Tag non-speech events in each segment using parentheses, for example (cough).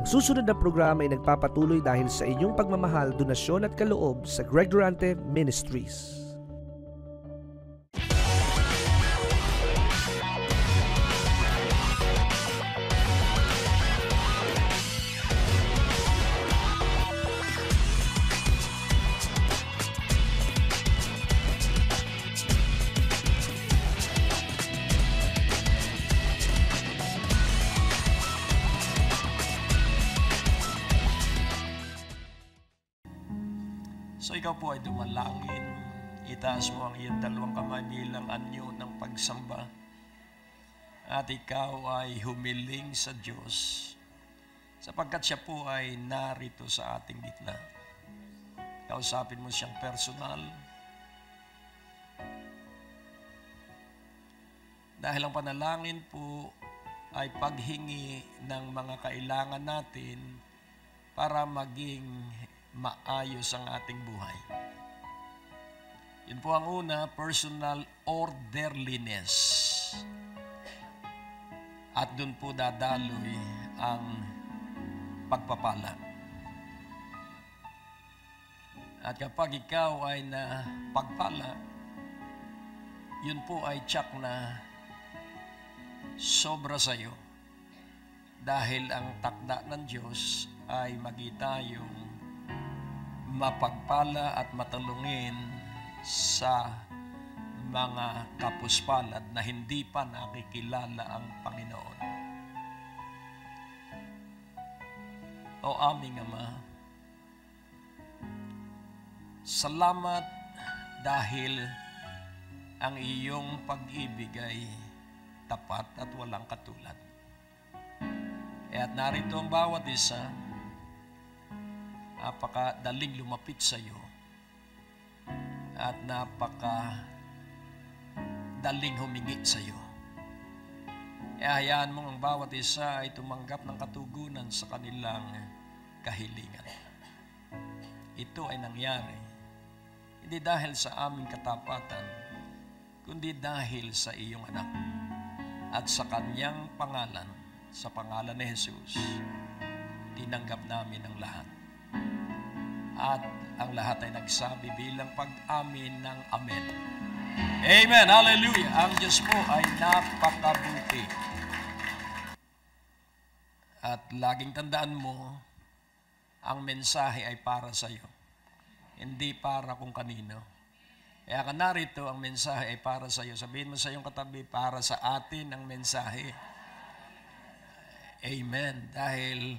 Ang susunod na programa ay nagpapatuloy dahil sa inyong pagmamahal, donasyon at kaloob sa Greg Durante Ministries. ay humiling sa Diyos sapagkat siya po ay narito sa ating gitna. Kausapin mo siyang personal. Dahil ang panalangin po ay paghingi ng mga kailangan natin para maging maayos ang ating buhay. Yun po ang una, personal orderliness. At doon po dadaloy ang pagpapala. At kapag ikaw ay na pagpala, yun po ay tsak na sobra sa iyo. Dahil ang takda ng Diyos ay magita yung mapagpala at matalungin sa mga kapuspalad na hindi pa nakikilala ang Panginoon. O aming Ama, salamat dahil ang iyong pag-ibig ay tapat at walang katulad. E at narito ang bawat isa, napakadaling lumapit sa iyo at napaka daling humingi sa iyo. E hayaan mong ang bawat isa ay tumanggap ng katugunan sa kanilang kahilingan. Ito ay nangyari hindi dahil sa aming katapatan, kundi dahil sa iyong anak at sa kanyang pangalan, sa pangalan ni Jesus, tinanggap namin ang lahat. At ang lahat ay nagsabi bilang pag-amin ng Amen. Amen. Hallelujah. Ang Diyos po ay napakabuti. At laging tandaan mo, ang mensahe ay para sa iyo. Hindi para kung kanino. Kaya ka narito, ang mensahe ay para sa iyo. Sabihin mo sa iyong katabi, para sa atin ang mensahe. Amen. Dahil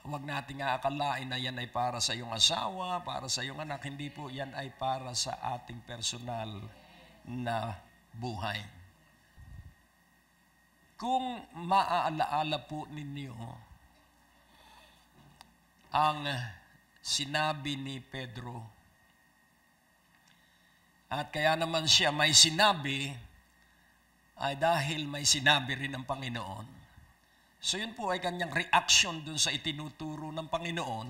Huwag nating aakalain na yan ay para sa iyong asawa, para sa iyong anak. Hindi po yan ay para sa ating personal na buhay. Kung maaalaala po ninyo ang sinabi ni Pedro, at kaya naman siya may sinabi, ay dahil may sinabi rin ng Panginoon, So yun po ay kanyang reaction dun sa itinuturo ng Panginoon.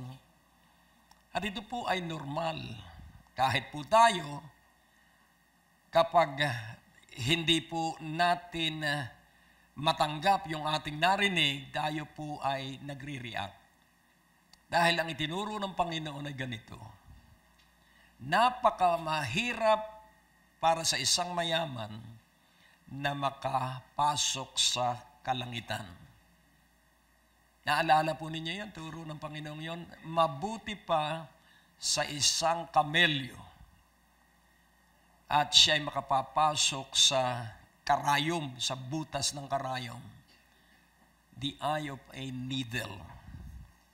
At ito po ay normal. Kahit po tayo, kapag hindi po natin matanggap yung ating narinig, tayo po ay nagre-react. Dahil ang itinuro ng Panginoon ay ganito. Napakamahirap para sa isang mayaman na makapasok sa kalangitan. Naalala po ninyo yun, turo ng Panginoong yon. Mabuti pa sa isang kamelyo at siya ay makapapasok sa karayom, sa butas ng karayom. The eye of a needle.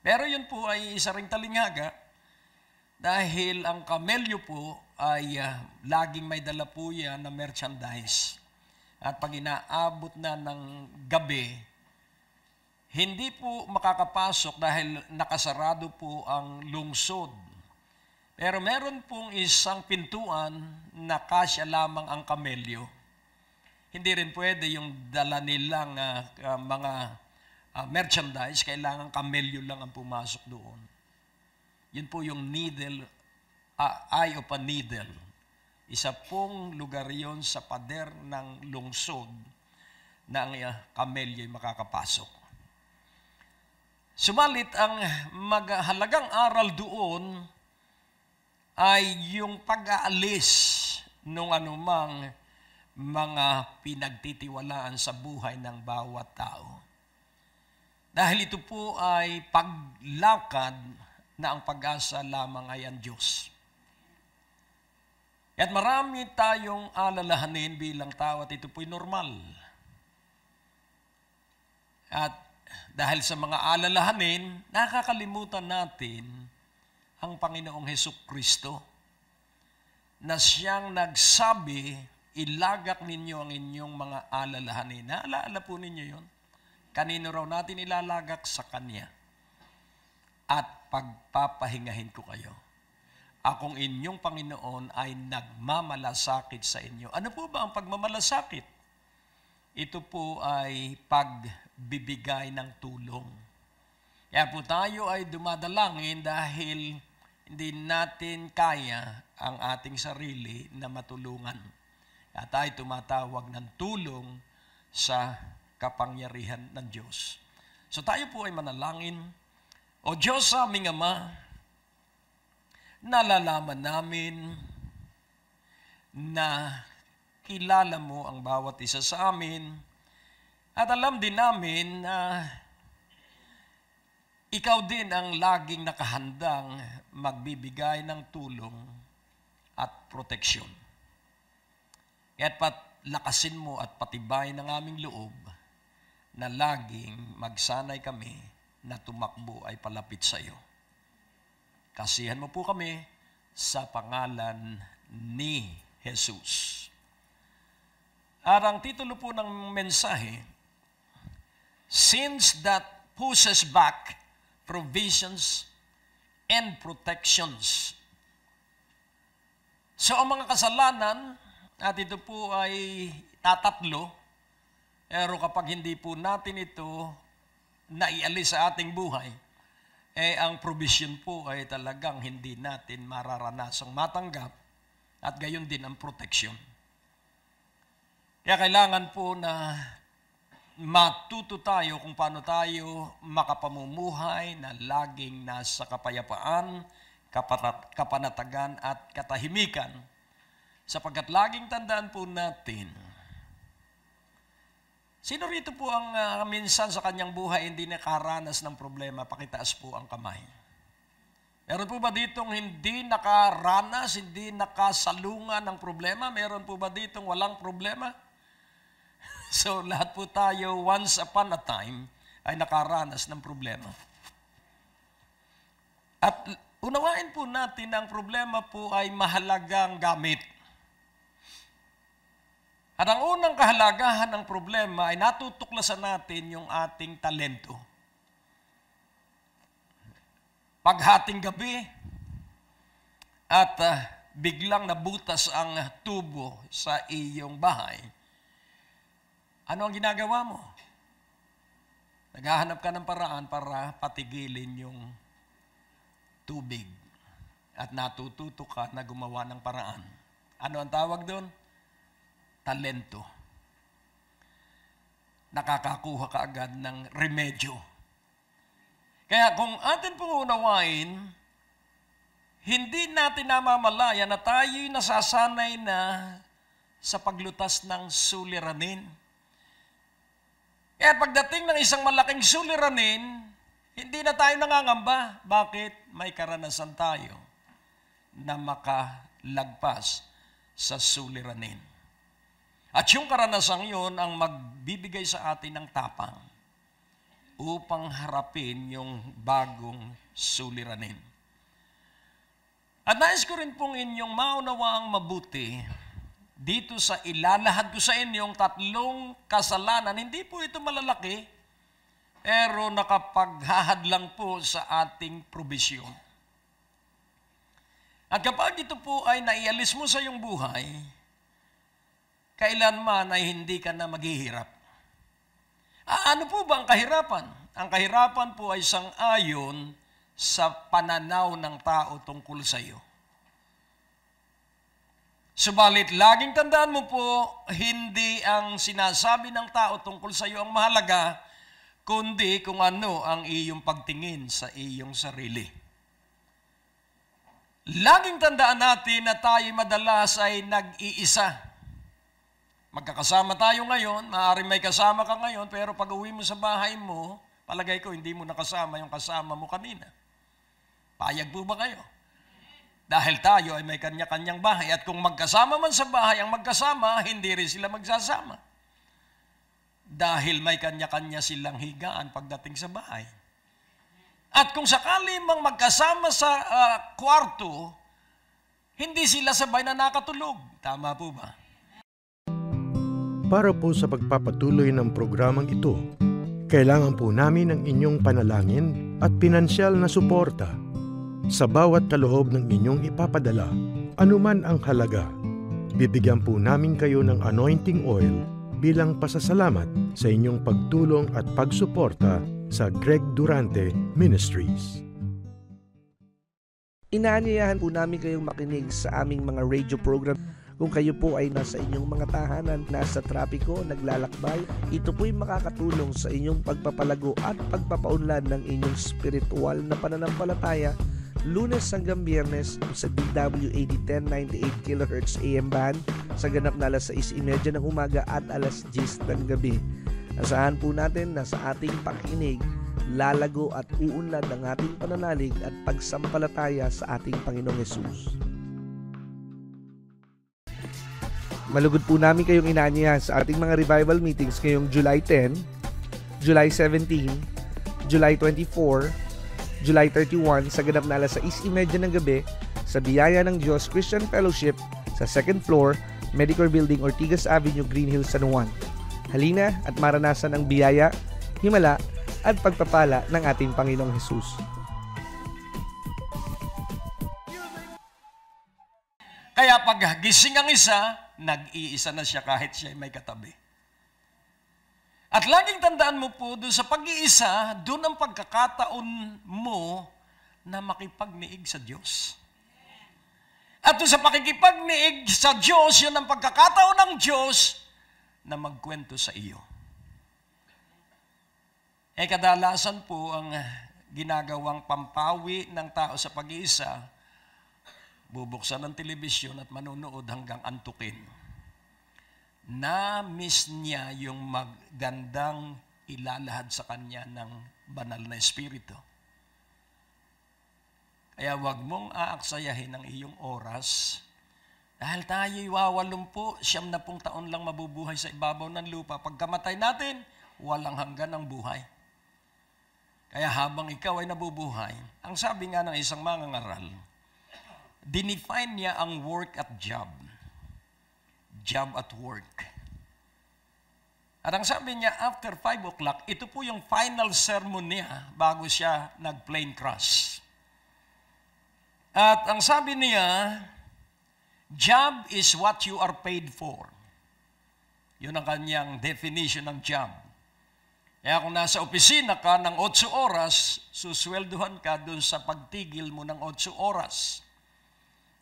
Pero yun po ay isa ring talingaga dahil ang kamelyo po ay uh, laging may dala po yan na merchandise. At pag inaabot na ng gabi, hindi po makakapasok dahil nakasarado po ang lungsod. Pero meron pong isang pintuan na kasya lamang ang kamelyo. Hindi rin pwede yung dala nilang uh, uh, mga uh, merchandise, kailangan kamelyo lang ang pumasok doon. Yun po yung needle, uh, eye of a needle. Isa pong lugar yon sa pader ng lungsod na ang uh, kamelyo ay makakapasok. Subalit ang mahalagang aral doon ay yung pag-aalis ng anumang mga pinagtitiwalaan sa buhay ng bawat tao. Dahil ito po ay paglakad na ang pag-asa lamang ay ang Diyos. At marami tayong alalahanin bilang tao at ito po'y normal. At dahil sa mga alalahanin, nakakalimutan natin ang Panginoong Heso Kristo na siyang nagsabi, ilagak ninyo ang inyong mga alalahanin. Naalaala po ninyo yon. Kanino raw natin ilalagak sa Kanya. At pagpapahingahin ko kayo. Akong inyong Panginoon ay nagmamalasakit sa inyo. Ano po ba ang pagmamalasakit? Ito po ay pag bibigay ng tulong. Kaya po tayo ay dumadalangin dahil hindi natin kaya ang ating sarili na matulungan. At tayo tumatawag ng tulong sa kapangyarihan ng Diyos. So tayo po ay manalangin, O Diyos aming Ama, nalalaman namin na kilala mo ang bawat isa sa amin at alam din namin na ikaw din ang laging nakahandang magbibigay ng tulong at proteksyon. Kaya't pat lakasin mo at patibay ng aming loob na laging magsanay kami na tumakbo ay palapit sa iyo. Kasihan mo po kami sa pangalan ni Jesus. At ang titulo po ng mensahe, since that pushes back provisions and protections. So ang mga kasalanan, at ito po ay tatatlo, pero kapag hindi po natin ito naialis sa ating buhay, eh ang provision po ay talagang hindi natin mararanasang matanggap at gayon din ang protection. Kaya kailangan po na matuto tayo kung paano tayo makapamumuhay na laging nasa kapayapaan, kaparat, kapanatagan at katahimikan sapagkat laging tandaan po natin Sino rito po ang uh, minsan sa kanyang buhay hindi nakaranas ng problema? Pakitaas po ang kamay. Meron po ba ditong hindi nakaranas, hindi nakasalungan ng problema? Meron po ba ditong walang problema? (laughs) So lahat po tayo, once upon a time, ay nakaranas ng problema. At unawain po natin ang problema po ay mahalagang gamit. At ang unang kahalagahan ng problema ay natutuklasan natin yung ating talento. Paghating gabi at uh, biglang nabutas ang tubo sa iyong bahay ano ang ginagawa mo? Naghahanap ka ng paraan para patigilin yung tubig. At natututo ka na gumawa ng paraan. Ano ang tawag doon? Talento. Nakakakuha ka agad ng remedyo. Kaya kung atin pong unawain, hindi natin namamalaya na tayo'y nasasanay na sa paglutas ng suliranin kaya eh, pagdating ng isang malaking suliranin, hindi na tayo nangangamba. Bakit? May karanasan tayo na makalagpas sa suliranin. At yung karanasang yon ang magbibigay sa atin ng tapang upang harapin yung bagong suliranin. At nais ko rin pong inyong ang mabuti dito sa ilalahad ko sa inyong tatlong kasalanan, hindi po ito malalaki, pero nakapaghahad lang po sa ating probisyon. At kapag ito po ay naialis mo sa iyong buhay, kailanman ay hindi ka na maghihirap. Ah, ano po ba ang kahirapan? Ang kahirapan po ay sang-ayon sa pananaw ng tao tungkol sa iyo. Subalit, laging tandaan mo po, hindi ang sinasabi ng tao tungkol sa iyo ang mahalaga, kundi kung ano ang iyong pagtingin sa iyong sarili. Laging tandaan natin na tayo madalas ay nag-iisa. Magkakasama tayo ngayon, maaari may kasama ka ngayon, pero pag uwi mo sa bahay mo, palagay ko hindi mo nakasama yung kasama mo kanina. Payag po ba kayo? Dahil tayo ay may kanya-kanyang bahay at kung magkasama man sa bahay ang magkasama, hindi rin sila magsasama. Dahil may kanya-kanya silang higaan pagdating sa bahay. At kung sakali mang magkasama sa uh, kwarto, hindi sila sabay na nakatulog. Tama po ba? Para po sa pagpapatuloy ng programang ito, kailangan po namin ang inyong panalangin at pinansyal na suporta sa bawat kaloob ng inyong ipapadala, anuman ang halaga, bibigyan po namin kayo ng anointing oil bilang pasasalamat sa inyong pagtulong at pagsuporta sa Greg Durante Ministries. Inaanyayahan po namin kayong makinig sa aming mga radio program. Kung kayo po ay nasa inyong mga tahanan, nasa trapiko, naglalakbay, ito po'y makakatulong sa inyong pagpapalago at pagpapaunlad ng inyong spiritual na pananampalataya lunes hanggang biyernes sa DWAD 1098 kHz AM band sa ganap na alas 6.30 ng umaga at alas 10 ng gabi. Asahan po natin na sa ating pakinig, lalago at uunlad ang ating pananalig at pagsampalataya sa ating Panginoong Yesus. Malugod po namin kayong inanyayahan sa ating mga revival meetings ngayong July 10, July 17, July 24, July 31 sa ganap na alas 6.30 ng gabi sa Biyaya ng Diyos Christian Fellowship sa second floor, Medicor Building, Ortigas Avenue, Green Hills, San Juan. Halina at maranasan ang biyaya, himala at pagpapala ng ating Panginoong Hesus. Kaya pag gising ang isa, nag-iisa na siya kahit siya may katabi. At laging tandaan mo po, doon sa pag-iisa, doon ang pagkakataon mo na makipagniig sa Diyos. At doon sa pakikipagniig sa Diyos, yun ang pagkakataon ng Diyos na magkwento sa iyo. Eh kadalasan po ang ginagawang pampawi ng tao sa pag-iisa, bubuksan ng telebisyon at manonood hanggang antukin na-miss niya yung magandang ilalahad sa kanya ng banal na espiritu. Kaya wag mong aaksayahin ang iyong oras dahil tayo wawalumpo, siyam na pung taon lang mabubuhay sa ibabaw ng lupa. Pagkamatay natin, walang hanggan ang buhay. Kaya habang ikaw ay nabubuhay, ang sabi nga ng isang mga ngaral, dinefine niya ang work at job job at work. At ang sabi niya, after 5 o'clock, ito po yung final sermon niya bago siya nag-plane crash. At ang sabi niya, job is what you are paid for. Yun ang kanyang definition ng job. Kaya kung nasa opisina ka ng 8 oras, susweldohan ka dun sa pagtigil mo ng 8 oras.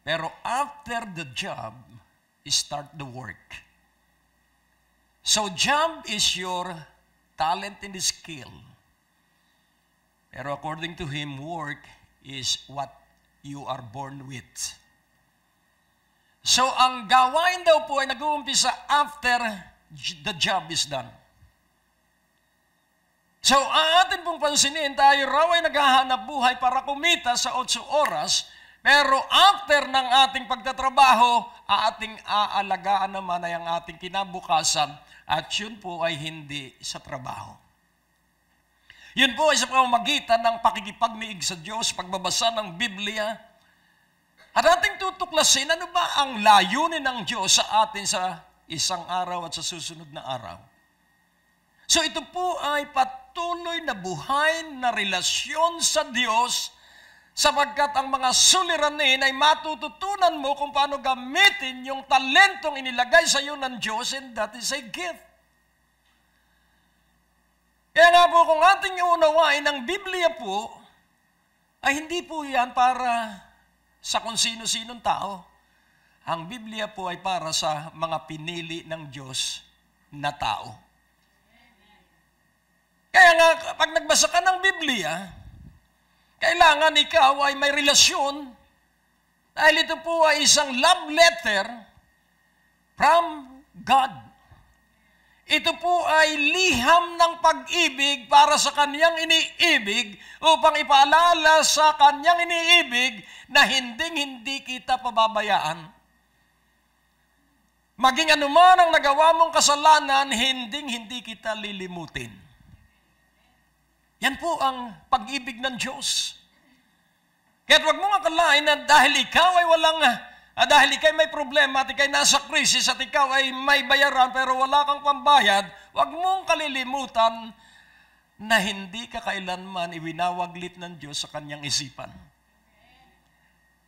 Pero after the job, start the work. So job is your talent and skill. Pero according to him, work is what you are born with. So ang gawain daw po ay nag-uumpisa after the job is done. So ang atin pong pansinin, tayo raw ay naghahanap buhay para kumita sa 8 oras pero after ng ating pagtatrabaho, ating aalagaan naman ay ang ating kinabukasan at yun po ay hindi sa trabaho. Yun po ay sa pamamagitan ng pakikipagniig sa Diyos, pagbabasa ng Biblia. At ating tutuklasin ano ba ang layunin ng Diyos sa atin sa isang araw at sa susunod na araw. So ito po ay patuloy na buhay na relasyon sa Diyos Sapagkat ang mga suliranin ay matututunan mo kung paano gamitin yung talentong inilagay sa iyo ng Diyos and that is a gift. Kaya nga po kung ating unawain ang Biblia po, ay hindi po yan para sa kung sino-sinong tao. Ang Biblia po ay para sa mga pinili ng Diyos na tao. Kaya nga, pag nagbasa ka ng Biblia, kailangan ikaw ay may relasyon dahil ito po ay isang love letter from God. Ito po ay liham ng pag-ibig para sa kanyang iniibig upang ipaalala sa kanyang iniibig na hinding-hindi kita pababayaan. Maging anuman ang nagawa mong kasalanan, hinding-hindi kita lilimutin. Yan po ang pag-ibig ng Diyos. Kaya huwag mong akalain na dahil ikaw ay walang, ah, dahil ikaw may problema at ikaw ay nasa krisis at ikaw ay may bayaran pero wala kang pambayad, huwag mong kalilimutan na hindi ka kailanman iwinawaglit ng Diyos sa kanyang isipan.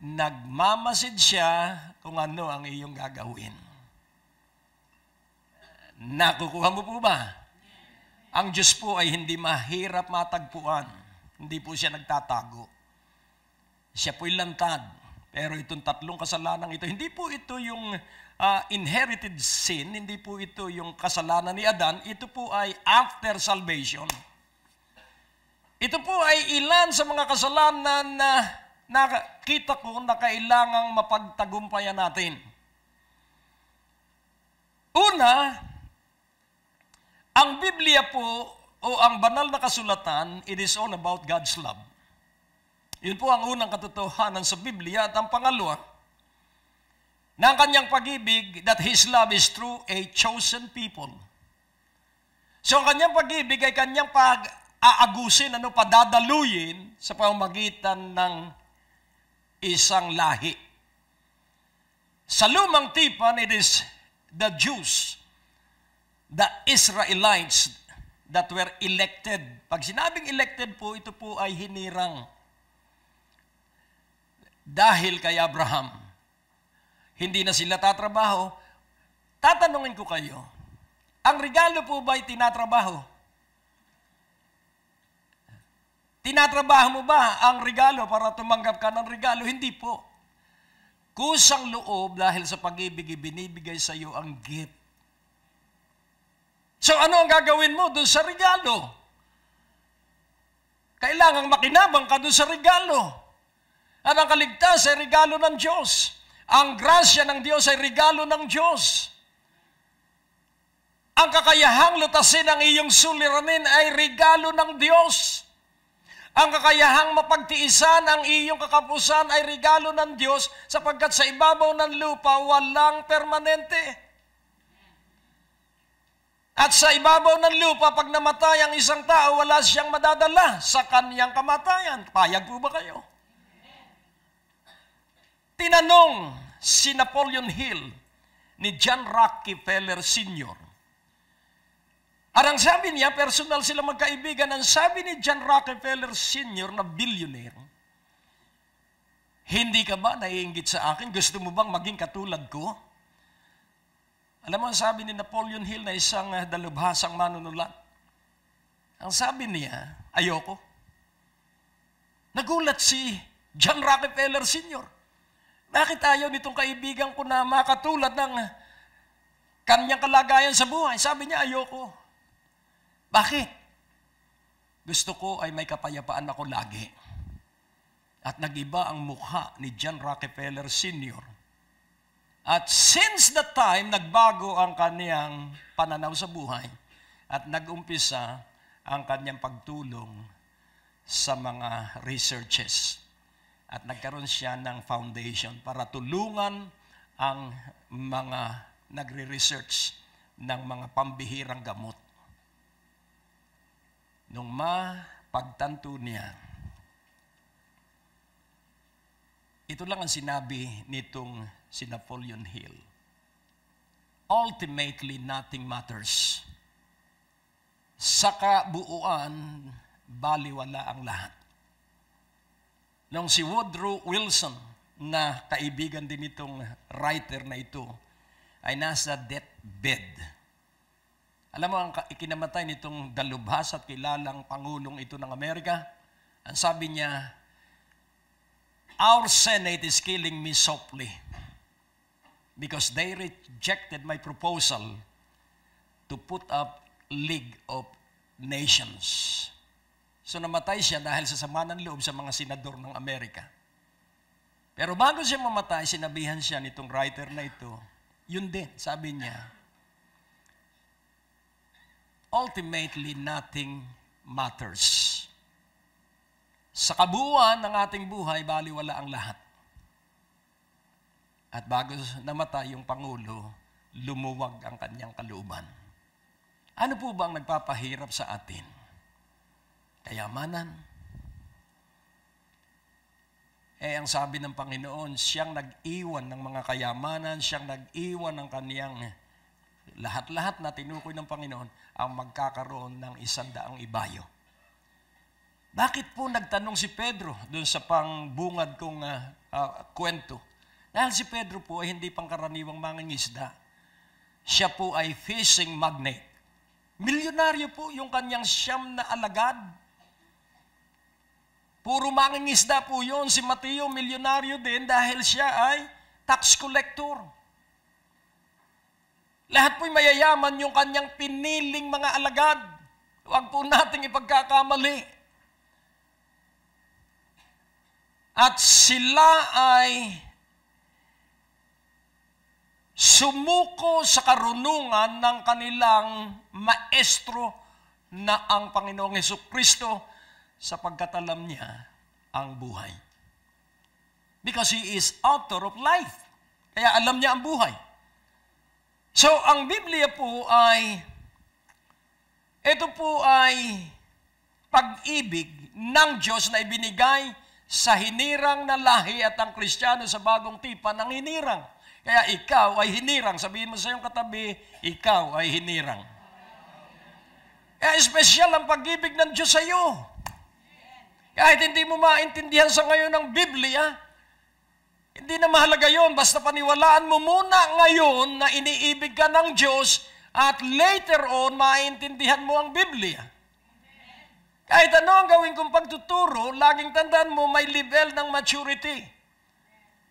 Nagmamasid siya kung ano ang iyong gagawin. Nakukuha mo po ba? Ang Diyos po ay hindi mahirap matagpuan. Hindi po siya nagtatago. Siya po'y lantad. Pero itong tatlong kasalanan ito, hindi po ito yung uh, inherited sin, hindi po ito yung kasalanan ni Adan, ito po ay after salvation. Ito po ay ilan sa mga kasalanan na nakita ko na kailangang mapagtagumpayan natin. Una, ang Biblia po o ang banal na kasulatan, it is all about God's love. Yun po ang unang katotohanan sa Biblia at ang pangalawa, ng kanyang pag-ibig that His love is through a chosen people. So ang kanyang pag-ibig ay kanyang pag-aagusin, ano, padadaluyin sa pamamagitan ng isang lahi. Sa lumang tipan, it is the Jews the Israelites that were elected. Pag sinabing elected po, ito po ay hinirang. Dahil kay Abraham, hindi na sila tatrabaho. Tatanungin ko kayo, ang regalo po ba ay tinatrabaho? Tinatrabaho mo ba ang regalo para tumanggap ka ng regalo? Hindi po. Kusang loob dahil sa pag-ibig ibinibigay sa iyo ang gift So ano ang gagawin mo doon sa regalo? Kailangang makinabang ka doon sa regalo. At ang kaligtas ay regalo ng Diyos. Ang grasya ng Diyos ay regalo ng Diyos. Ang kakayahang lutasin ang iyong suliranin ay regalo ng Diyos. Ang kakayahang mapagtiisan ang iyong kakapusan ay regalo ng Diyos sapagkat sa ibabaw ng lupa walang permanente. At sa ibabaw ng lupa, pag namatay ang isang tao, wala siyang madadala sa kaniyang kamatayan. Payag po ba kayo? Tinanong si Napoleon Hill ni John Rockefeller Sr. ang sabi niya, personal sila magkaibigan. Ang sabi ni John Rockefeller Sr. na billionaire, hindi ka ba naiingit sa akin? Gusto mo bang maging katulad ko? Alam mo ang sabi ni Napoleon Hill na isang ah, dalubhasang manunulat? Ang sabi niya, ayoko. Nagulat si John Rockefeller Sr. Bakit ayaw nitong kaibigan ko na makatulad ng kanyang kalagayan sa buhay? Sabi niya, ayoko. Bakit? Gusto ko ay may kapayapaan ako lagi. At nagiba ang mukha ni John Rockefeller Sr at since that time, nagbago ang kaniyang pananaw sa buhay at nagumpisa ang kaniyang pagtulong sa mga researches. At nagkaroon siya ng foundation para tulungan ang mga nagre-research ng mga pambihirang gamot. Nung mapagtanto niya, ito lang ang sinabi nitong si Napoleon Hill. Ultimately, nothing matters. Sa kabuuan, baliwala ang lahat. Nung si Woodrow Wilson, na kaibigan din itong writer na ito, ay nasa deathbed. Alam mo, ang ikinamatay nitong dalubhas at kilalang pangulong ito ng Amerika, ang sabi niya, Our Senate is killing me softly because they rejected my proposal to put up League of Nations. So namatay siya dahil sa sama ng loob sa mga senador ng Amerika. Pero bago siya mamatay, sinabihan siya nitong writer na ito, yun din, sabi niya, ultimately nothing matters. Sa kabuuan ng ating buhay, baliwala ang lahat. At bago namatay yung Pangulo, lumuwag ang kanyang kalooban. Ano po ba ang nagpapahirap sa atin? Kayamanan. Eh, ang sabi ng Panginoon, siyang nag-iwan ng mga kayamanan, siyang nag-iwan ng kaniyang lahat-lahat na tinukoy ng Panginoon ang magkakaroon ng isang daang ibayo. Bakit po nagtanong si Pedro doon sa pangbungad kong uh, uh, kwento? Dahil si Pedro po ay hindi pangkaraniwang mangingisda. Siya po ay fishing magnet. Milyonaryo po yung kanyang siyam na alagad. Puro mangingisda po yon Si Mateo, milyonaryo din dahil siya ay tax collector. Lahat po'y mayayaman yung kanyang piniling mga alagad. Huwag po nating ipagkakamali. At sila ay sumuko sa karunungan ng kanilang maestro na ang Panginoong Heso Kristo sa pagkatalam niya ang buhay. Because He is author of life. Kaya alam niya ang buhay. So, ang Biblia po ay, ito po ay pag-ibig ng Diyos na ibinigay sa hinirang na lahi at ang Kristiyano sa bagong tipan ng hinirang. Kaya ikaw ay hinirang. Sabihin mo sa iyong katabi, ikaw ay hinirang. Kaya espesyal ang pag-ibig ng Diyos sa iyo. Kahit hindi mo maintindihan sa ngayon ang Biblia, hindi na mahalaga yon Basta paniwalaan mo muna ngayon na iniibig ka ng Diyos at later on, maintindihan mo ang Biblia. Kahit ano ang gawin kong pagtuturo, laging tandaan mo may level ng maturity.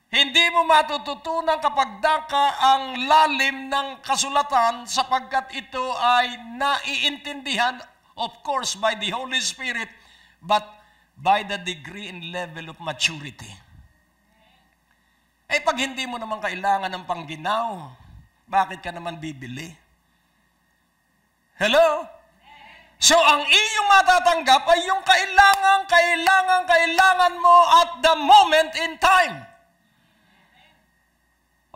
Hindi mo matututunan kapag daka ang lalim ng kasulatan sapagkat ito ay naiintindihan, of course, by the Holy Spirit, but by the degree and level of maturity. Eh pag hindi mo naman kailangan ng pangginaw, bakit ka naman bibili? Hello? So ang iyong matatanggap ay yung kailangan, kailangan, kailangan mo at the moment in time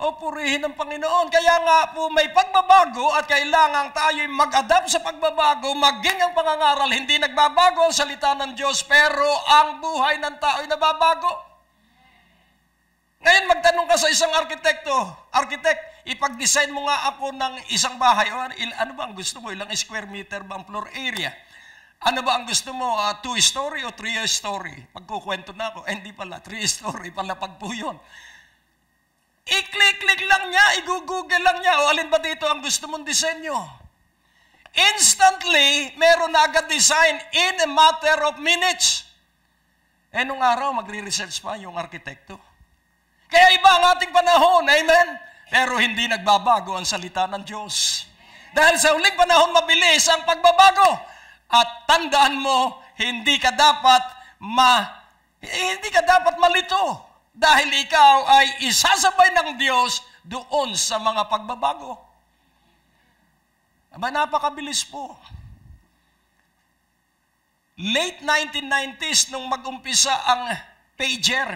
o purihin ng Panginoon. Kaya nga po may pagbabago at kailangan tayo'y mag-adapt sa pagbabago, maging ang pangangaral. Hindi nagbabago ang salita ng Diyos, pero ang buhay ng tao'y nababago. Ngayon, magtanong ka sa isang arkitekto, architect, ipag-design mo nga ako ng isang bahay. O, ano, ano ba ang gusto mo? Ilang square meter ba ang floor area? Ano ba ang gusto mo? Uh, two-story o three-story? Pagkukwento na ako. Eh, hindi pala. Three-story pala pag po yun. I-click-click lang niya, i-google lang niya, o alin ba dito ang gusto mong disenyo? Instantly, meron na agad design in a matter of minutes. Eh, nung araw, magre-research pa yung arkitekto. Kaya iba ang ating panahon, amen? Pero hindi nagbabago ang salita ng Diyos. Dahil sa uling panahon, mabilis ang pagbabago. At tandaan mo, hindi ka dapat ma... Eh, hindi ka dapat malito dahil ikaw ay isasabay ng Diyos doon sa mga pagbabago. Aba, napakabilis po. Late 1990s nung mag-umpisa ang pager.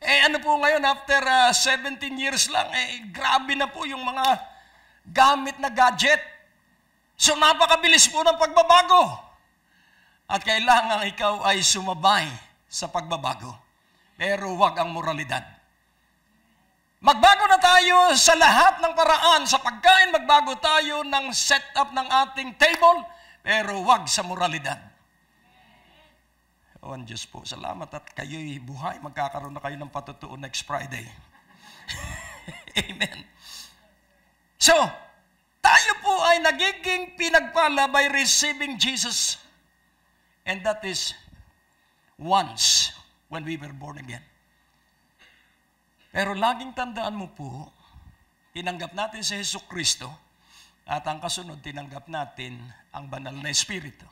Eh ano po ngayon, after uh, ah, 17 years lang, eh grabe na po yung mga gamit na gadget. So napakabilis po ng pagbabago. At kailangan ikaw ay sumabay sa pagbabago pero wag ang moralidad. Magbago na tayo sa lahat ng paraan sa pagkain, magbago tayo ng setup ng ating table, pero wag sa moralidad. O, oh, ang Diyos po, salamat at kayo'y buhay. Magkakaroon na kayo ng patutuo next Friday. (laughs) Amen. So, tayo po ay nagiging pinagpala by receiving Jesus. And that is once when we were born again. Pero laging tandaan mo po, tinanggap natin si Heso Kristo at ang kasunod, tinanggap natin ang banal na Espiritu.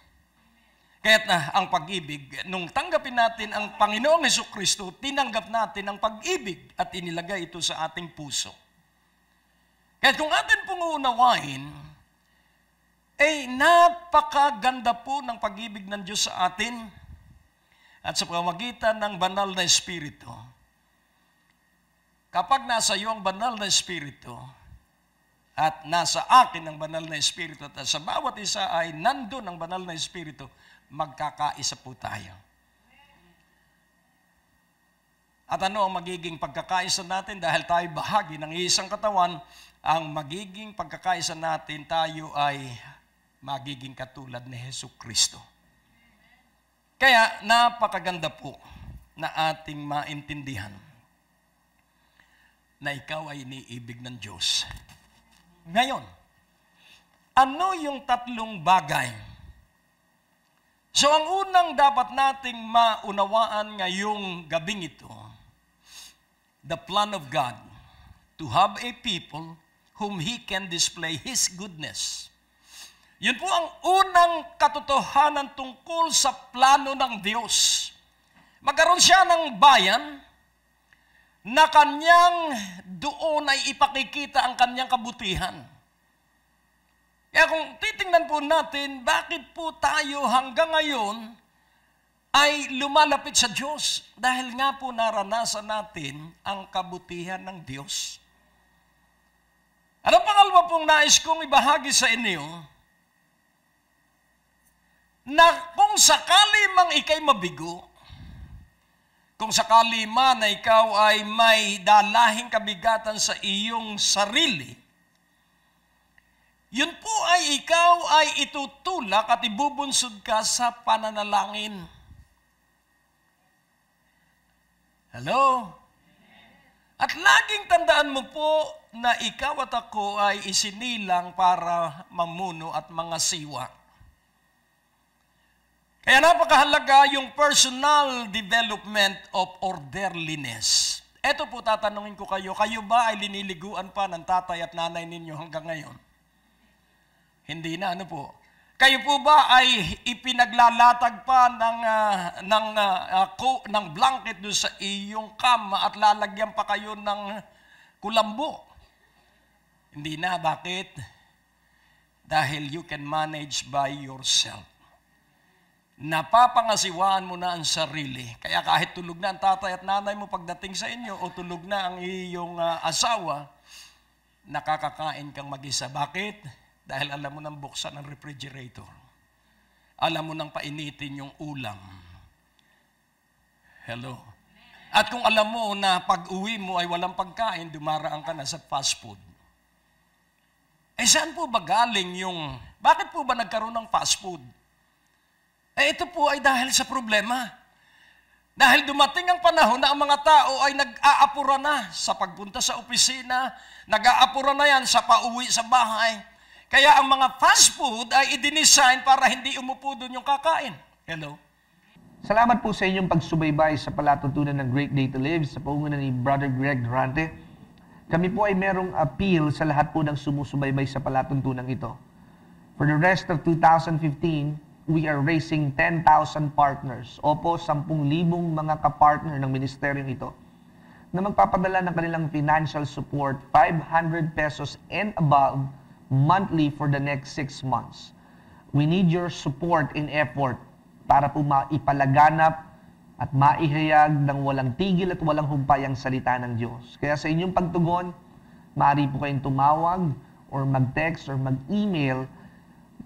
Kaya na ang pag-ibig, nung tanggapin natin ang Panginoong Heso Kristo, tinanggap natin ang pag-ibig at inilagay ito sa ating puso. Kaya kung atin pong uunawain, ay eh, napakaganda po ng pag-ibig ng Diyos sa atin at sa pamagitan ng banal na Espiritu. Kapag nasa iyo ang banal na Espiritu, at nasa akin ang banal na Espiritu, at sa bawat isa ay nandun ang banal na Espiritu, magkakaisa po tayo. At ano ang magiging pagkakaisa natin dahil tayo bahagi ng isang katawan, ang magiging pagkakaisa natin tayo ay magiging katulad ni Heso Kristo. Kaya napakaganda po na ating maintindihan na ikaw ay iniibig ng Diyos. Ngayon, ano yung tatlong bagay? So ang unang dapat nating maunawaan ngayong gabing ito, the plan of God to have a people whom He can display His goodness yun po ang unang katotohanan tungkol sa plano ng Diyos. Magkaroon siya ng bayan na kanyang doon ay ipakikita ang kanyang kabutihan. Kaya kung titingnan po natin, bakit po tayo hanggang ngayon ay lumalapit sa Diyos? Dahil nga po naranasan natin ang kabutihan ng Diyos. Anong pangalwa pong nais kong ibahagi sa inyo? na kung sakali mang ikay mabigo, kung sakali man na ikaw ay may dalahing kabigatan sa iyong sarili, yun po ay ikaw ay itutulak at ibubunsod ka sa pananalangin. Hello? At laging tandaan mo po na ikaw at ako ay isinilang para mamuno at mga siwa. Kaya napakahalaga yung personal development of orderliness. Ito po tatanungin ko kayo, kayo ba ay liniliguan pa ng tatay at nanay ninyo hanggang ngayon? Hindi na, ano po? Kayo po ba ay ipinaglalatag pa ng, uh, ng, uh, ko, ng blanket do sa iyong kama at lalagyan pa kayo ng kulambo? Hindi na, bakit? Dahil you can manage by yourself napapangasiwaan mo na ang sarili. Kaya kahit tulog na ang tatay at nanay mo pagdating sa inyo o tulog na ang iyong uh, asawa, nakakakain kang mag-isa. Bakit? Dahil alam mo nang buksan ang refrigerator. Alam mo nang painitin yung ulam. Hello. At kung alam mo na pag-uwi mo ay walang pagkain, dumaraan ka na sa fast food. Eh saan po ba galing yung, bakit po ba nagkaroon ng fast food? Eh ito po ay dahil sa problema. Dahil dumating ang panahon na ang mga tao ay nag-aapura na sa pagpunta sa opisina, nag-aapura na yan sa pauwi sa bahay. Kaya ang mga fast food ay idinesign para hindi umupo doon yung kakain. Hello? Salamat po sa inyong pagsubaybay sa palatutunan ng Great Day to Live sa paungunan ni Brother Greg Durante. Kami po ay merong appeal sa lahat po ng sumusubaybay sa palatuntunan ito. For the rest of 2015, we are raising 10,000 partners, opo 10,000 mga kapartner ng ministeryong ito, na magpapadala ng kanilang financial support 500 pesos and above monthly for the next 6 months. We need your support and effort para po maipalaganap at maihayag ng walang tigil at walang humpay ang salita ng Diyos. Kaya sa inyong pagtugon, maaari po kayong tumawag or mag-text or mag-email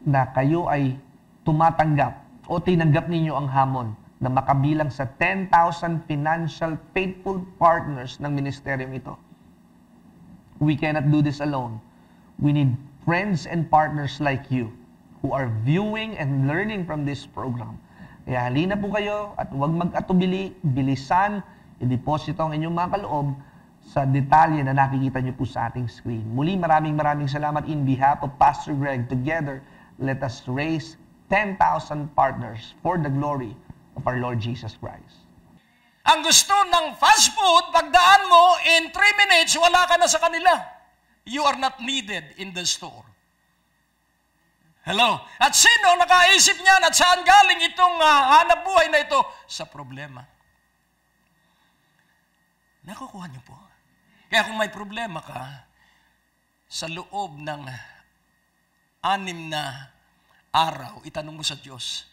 na kayo ay tumatanggap o tinanggap ninyo ang hamon na makabilang sa 10,000 financial faithful partners ng ministeryong ito. We cannot do this alone. We need friends and partners like you who are viewing and learning from this program. Kaya halina po kayo at huwag mag-atubili, bilisan, i-deposito ang inyong mga kaloob sa detalye na nakikita niyo po sa ating screen. Muli, maraming maraming salamat in behalf of Pastor Greg. Together, let us raise 10,000 partners for the glory of our Lord Jesus Christ. Ang gusto ng fast food, pagdaan mo, in 3 minutes, wala ka na sa kanila. You are not needed in the store. Hello? At sino nakaisip niyan at saan galing itong uh, hanap buhay na ito? Sa problema. Nakukuha niyo po. Kaya kung may problema ka, sa loob ng anim na araw, itanong mo sa Diyos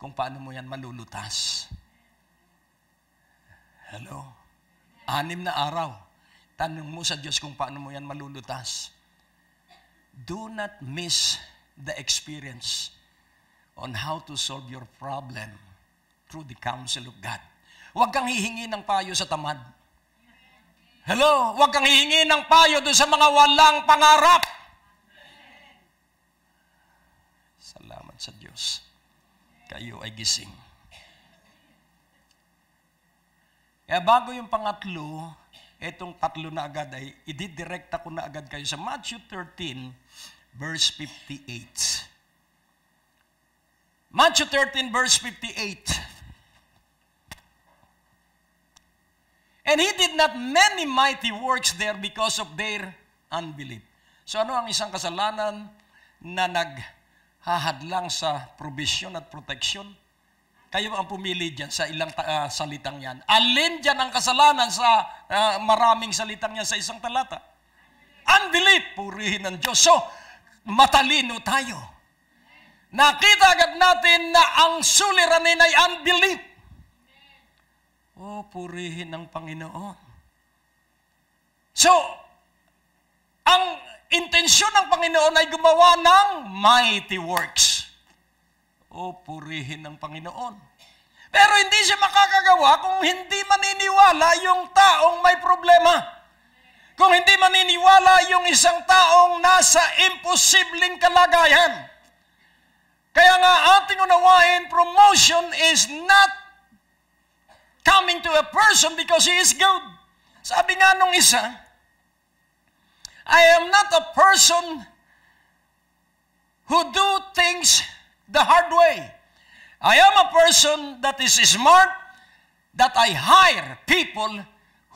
kung paano mo yan malulutas. Hello? Anim na araw, tanong mo sa Diyos kung paano mo yan malulutas. Do not miss the experience on how to solve your problem through the counsel of God. Huwag kang hihingi ng payo sa tamad. Hello? Huwag kang hihingi ng payo doon sa mga walang pangarap. naroon sa Diyos. Kayo ay gising. Kaya bago yung pangatlo, itong tatlo na agad ay ididirekta ko na agad kayo sa Matthew 13, verse 58. Matthew 13, verse 58. And he did not many mighty works there because of their unbelief. So ano ang isang kasalanan na nag hahadlang sa provision at protection. Kayo ang pumili dyan sa ilang uh, salitang yan. Alin dyan ang kasalanan sa uh, maraming salitang yan sa isang talata? Unbelief! Purihin ng Diyos. So, matalino tayo. Nakita agad natin na ang suliranin ay unbelief. Oh, purihin ng Panginoon. So, ang intensyon ng Panginoon ay gumawa ng mighty works. O purihin ng Panginoon. Pero hindi siya makakagawa kung hindi maniniwala yung taong may problema. Kung hindi maniniwala yung isang taong nasa imposibleng kalagayan. Kaya nga ating unawain, promotion is not coming to a person because he is good. Sabi nga nung isa, I am not a person who do things the hard way. I am a person that is smart, that I hire people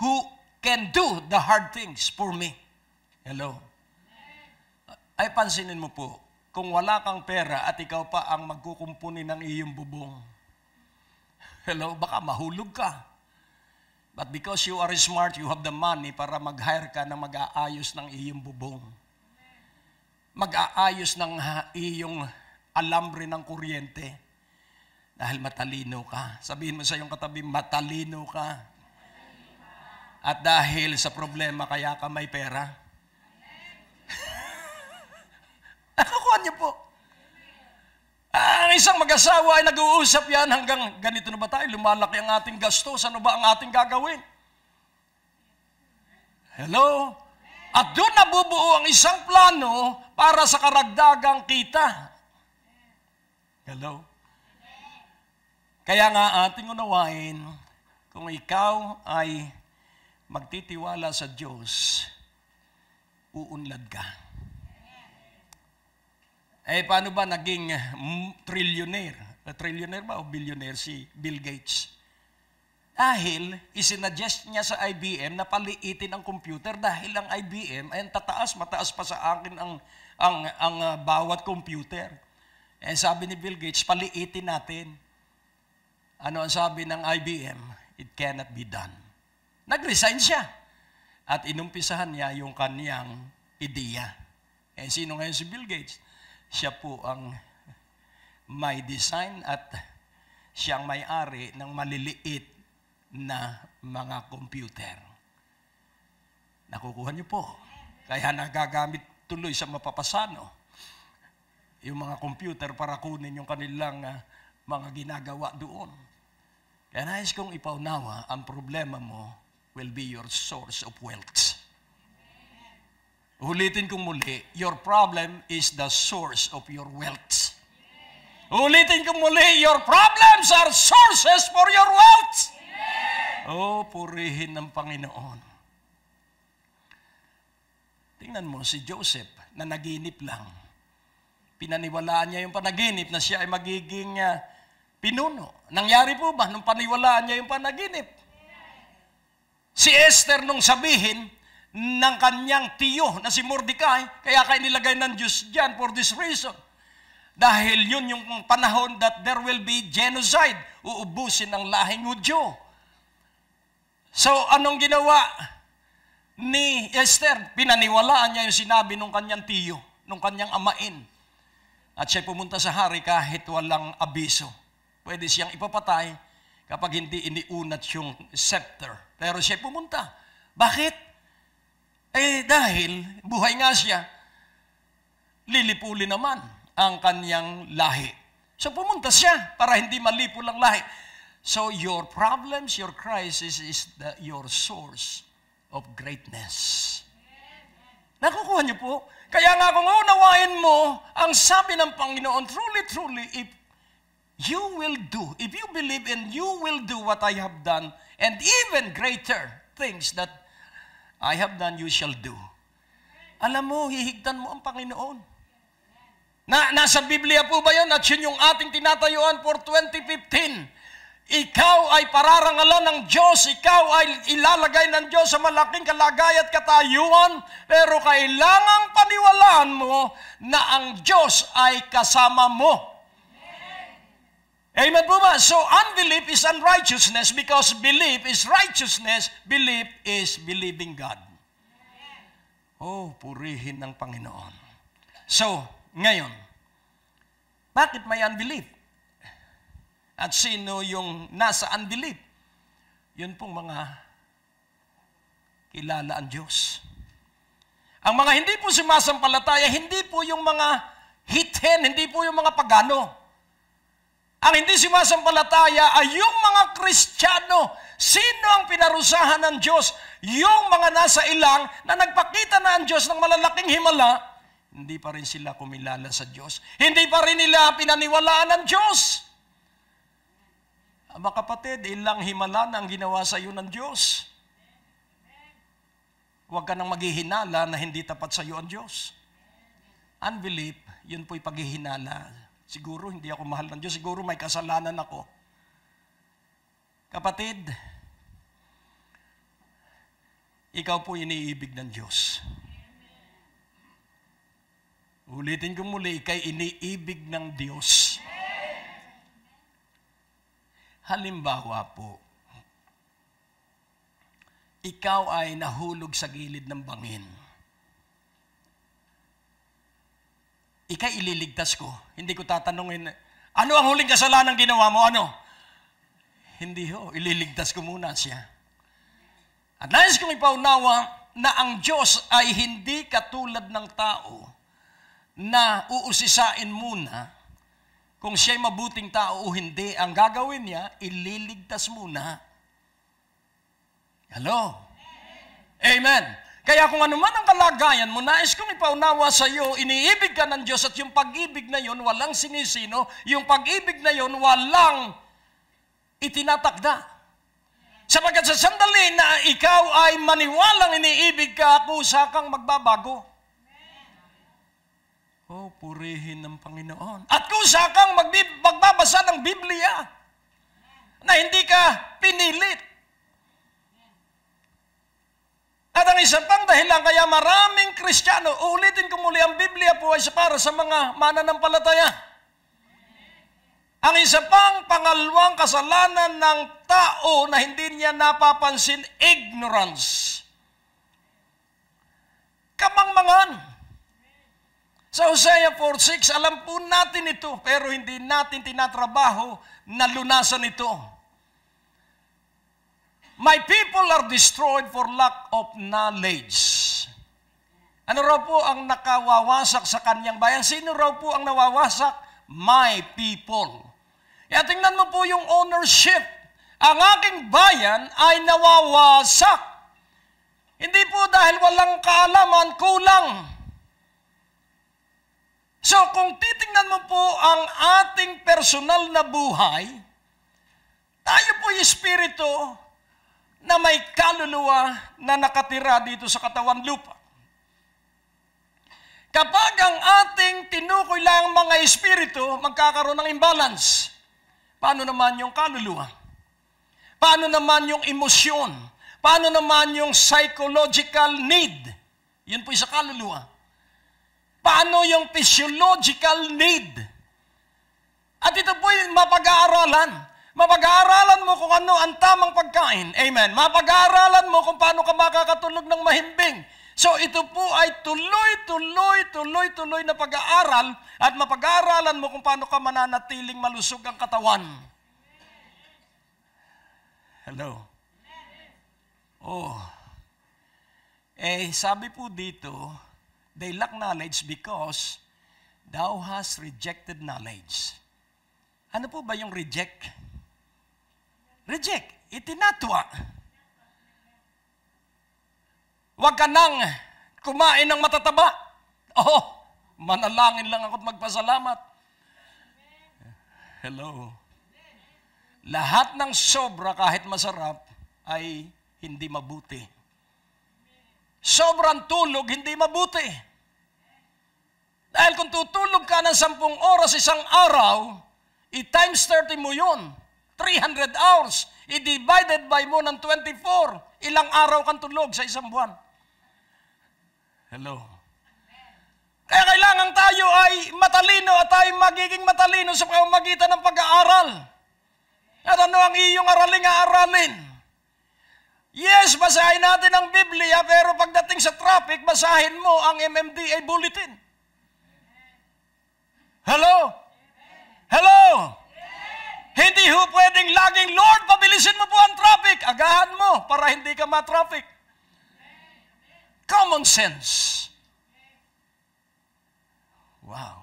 who can do the hard things for me. Hello. Ay pansinin mo po, kung wala kang pera at ikaw pa ang magkukumpuni ng iyong bubong, (laughs) hello, baka mahulog ka. But because you are smart, you have the money para mag-hire ka na mag-aayos ng iyong bubong. Mag-aayos ng iyong alambre ng kuryente. Dahil matalino ka. Sabihin mo sa iyong katabi, matalino ka. At dahil sa problema, kaya ka may pera. (laughs) Nakakuha niyo po. Ang isang mag-asawa ay nag-uusap yan hanggang ganito na ba tayo? Lumalaki ang ating gastos. Ano ba ang ating gagawin? Hello? At doon nabubuo ang isang plano para sa karagdagang kita. Hello? Kaya nga ating unawain, kung ikaw ay magtitiwala sa Diyos, uunlad ka eh paano ba naging eh, trillionaire? Eh, trillionaire ba o billionaire si Bill Gates? Dahil isinuggest niya sa IBM na paliitin ang computer dahil ang IBM ay tataas, mataas pa sa akin ang, ang, ang uh, bawat computer. Eh sabi ni Bill Gates, paliitin natin. Ano ang sabi ng IBM? It cannot be done. Nag-resign siya. At inumpisahan niya yung kaniyang ideya. Eh sino ngayon si Bill Gates? Siya po ang may design at siya ang may-ari ng maliliit na mga computer. Nakukuha niyo po. Kaya nagagamit tuloy sa mapapasano yung mga computer para kunin yung kanilang uh, mga ginagawa doon. Kaya nais kong ipaunawa, ang problema mo will be your source of wealth. Ulitin kong muli, your problem is the source of your wealth. Ulitin kong muli, your problems are sources for your wealth. Oh, purihin ng Panginoon. Tingnan mo si Joseph na naginip lang. Pinaniwalaan niya yung panaginip na siya ay magiging uh, pinuno. Nangyari po ba nung paniwalaan niya yung panaginip? Si Esther nung sabihin, ng kanyang tiyo na si Mordecai, kaya kayo nilagay ng Diyos dyan for this reason. Dahil yun yung panahon that there will be genocide, uubusin ang lahing Hudyo. So anong ginawa ni Esther? Pinaniwalaan niya yung sinabi ng kanyang tiyo, ng kanyang amain. At siya pumunta sa hari kahit walang abiso. Pwede siyang ipapatay kapag hindi iniunat yung scepter. Pero siya pumunta. Bakit? Eh dahil buhay nga siya, lilipuli naman ang kanyang lahi. So pumunta siya para hindi malipol ang lahi. So your problems, your crisis is the, your source of greatness. Nakukuha niyo po? Kaya nga kung unawain mo, ang sabi ng Panginoon, truly, truly, if you will do, if you believe and you will do what I have done, and even greater things that I have done, you shall do. Alam mo, hihigdan mo ang Panginoon. Na, nasa Biblia po ba yun? At yun yung ating tinatayuan for 2015. Ikaw ay pararangalan ng Diyos, ikaw ay ilalagay ng Diyos sa malaking kalagay at katayuan, pero kailangang paniwalaan mo na ang Diyos ay kasama mo. Amen po ba? So, unbelief is unrighteousness because belief is righteousness. Belief is believing God. Oh, purihin ng Panginoon. So, ngayon, bakit may unbelief? At sino yung nasa unbelief? Yun pong mga kilala ang Diyos. Ang mga hindi po sumasampalataya, hindi po yung mga hiten, hindi po yung mga pagano ang hindi sumasampalataya ay yung mga Kristiyano. Sino ang pinarusahan ng Diyos? Yung mga nasa ilang na nagpakita na ang Diyos ng malalaking himala, hindi pa rin sila kumilala sa Diyos. Hindi pa rin nila pinaniwalaan ng Diyos. Mga kapatid, ilang himala na ang ginawa sa iyo ng Diyos. Huwag ka nang maghihinala na hindi tapat sa iyo ang Diyos. Unbelief, yun po'y paghihinala Siguro hindi ako mahal ng Diyos. Siguro may kasalanan ako. Kapatid, ikaw po iniibig ng Diyos. Ulitin ko muli, ikay iniibig ng Diyos. Halimbawa po, ikaw ay nahulog sa gilid ng bangin. ikay ililigtas ko. Hindi ko tatanungin, ano ang huling kasalanan ginawa mo? Ano? Hindi ho, ililigtas ko muna siya. At nais kong ipaunawa na ang Diyos ay hindi katulad ng tao na uusisain muna kung siya'y mabuting tao o hindi. Ang gagawin niya, ililigtas muna. Hello? Amen. Amen. Kaya kung ano man ang kalagayan mo, nais kong ipaunawa sa iyo, iniibig ka ng Diyos at yung pag-ibig na yon walang sinisino, yung pag-ibig na yon walang itinatakda. Sabagat sa sandali na ikaw ay maniwalang iniibig ka, kusa kang magbabago. Oh, purihin ng Panginoon. At kusa kang magbib- magbabasa ng Biblia na hindi ka pinilit. At ang isa pang dahilan kaya maraming Kristiyano, uulitin ko muli ang Biblia po ay para sa mga mananampalataya. Ang isang pang pangalawang kasalanan ng tao na hindi niya napapansin, ignorance. Kamangmangan. Sa Hosea 4.6, alam po natin ito, pero hindi natin tinatrabaho na lunasan ito. My people are destroyed for lack of knowledge. Ano raw po ang nakawawasak sa kanyang bayan? Sino raw po ang nawawasak? My people. Kaya tingnan mo po yung ownership. Ang aking bayan ay nawawasak. Hindi po dahil walang kaalaman, kulang. So kung titingnan mo po ang ating personal na buhay, tayo po yung spirito, na may kaluluwa na nakatira dito sa katawan lupa. Kapag ang ating tinukoy lang mga espiritu, magkakaroon ng imbalance. Paano naman yung kaluluwa? Paano naman yung emosyon? Paano naman yung psychological need? Yun po yung sa kaluluwa. Paano yung physiological need? At ito po po'y mapag-aaralan Mapag-aaralan mo kung ano ang tamang pagkain. Amen. Mapag-aaralan mo kung paano ka makakatulog ng mahimbing. So ito po ay tuloy, tuloy, tuloy, tuloy na pag-aaral at mapag-aaralan mo kung paano ka mananatiling malusog ang katawan. Hello? Oh. Eh, sabi po dito, they lack knowledge because thou hast rejected knowledge. Ano po ba yung reject? Reject. Itinatwa. Huwag ka nang kumain ng matataba. Oo, oh, manalangin lang ako magpasalamat. Hello. Lahat ng sobra kahit masarap ay hindi mabuti. Sobrang tulog hindi mabuti. Dahil kung tutulog ka ng sampung oras isang araw, i-times 30 mo yun. 300 hours. I-divided by mo ng 24. Ilang araw kang tulog sa isang buwan. Hello. Kaya kailangan tayo ay matalino at tayo magiging matalino sa pamamagitan ng pag-aaral. At ano ang iyong araling aaralin? Yes, basahin natin ang Biblia, pero pagdating sa traffic, basahin mo ang MMDA bulletin. Hello? Hello? Hindi ho pwedeng laging, Lord, pabilisin mo po ang traffic. Agahan mo para hindi ka ma-traffic. Common sense. Wow.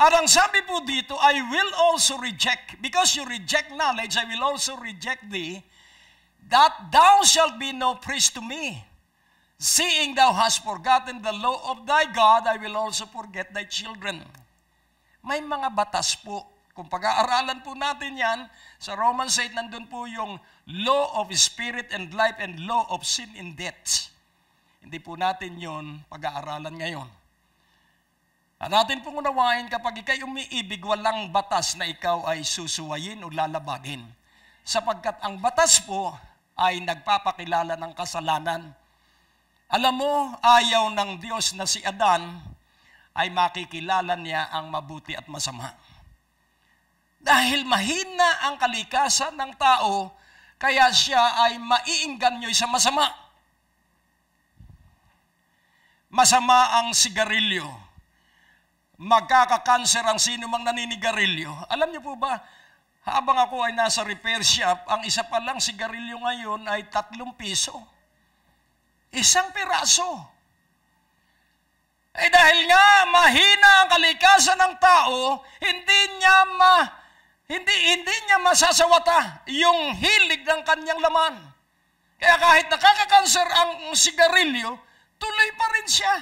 At ang sabi po dito, I will also reject, because you reject knowledge, I will also reject thee, that thou shalt be no priest to me. Seeing thou hast forgotten the law of thy God, I will also forget thy children. May mga batas po kung pag-aaralan po natin yan, sa Romans 8, nandun po yung law of spirit and life and law of sin and death. Hindi po natin yon pag-aaralan ngayon. At natin pong unawain kapag ikay umiibig, walang batas na ikaw ay susuwayin o lalabagin. Sapagkat ang batas po ay nagpapakilala ng kasalanan. Alam mo, ayaw ng Diyos na si Adan ay makikilala niya ang mabuti at masama. Dahil mahina ang kalikasan ng tao, kaya siya ay nyo sa masama. Masama ang sigarilyo. Magkakakanser ang sino mang naninigarilyo. Alam niyo po ba, habang ako ay nasa repair shop, ang isa pa lang sigarilyo ngayon ay tatlong piso. Isang piraso. Eh dahil nga mahina ang kalikasan ng tao, hindi niya ma hindi, hindi niya masasawata yung hilig ng kanyang laman. Kaya kahit nakakakanser ang sigarilyo, tuloy pa rin siya.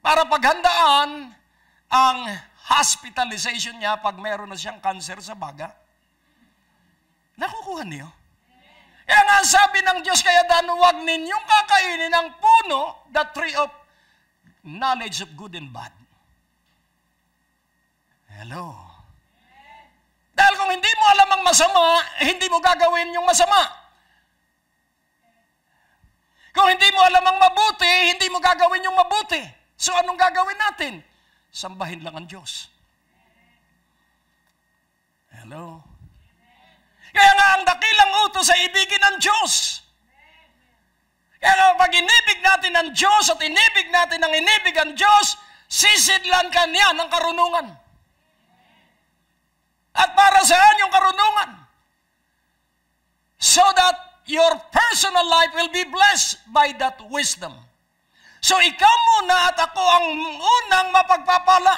Para paghandaan ang hospitalization niya pag meron na siyang kanser sa baga. Nakukuha niyo. Kaya nga sabi ng Diyos, kaya dano wag ninyong kakainin ang puno, the tree of knowledge of good and bad. Hello. Dahil kung hindi mo alam ang masama, eh, hindi mo gagawin yung masama. Kung hindi mo alam ang mabuti, eh, hindi mo gagawin yung mabuti. So anong gagawin natin? Sambahin lang ang Diyos. Hello? Kaya nga ang dakilang utos sa ibigin ng Diyos. Kaya nga pag inibig natin ang Diyos at inibig natin ang inibig ang Diyos, sisidlan niya ng karunungan. At para saan yung karunungan? So that your personal life will be blessed by that wisdom. So ikaw muna at ako ang unang mapagpapala.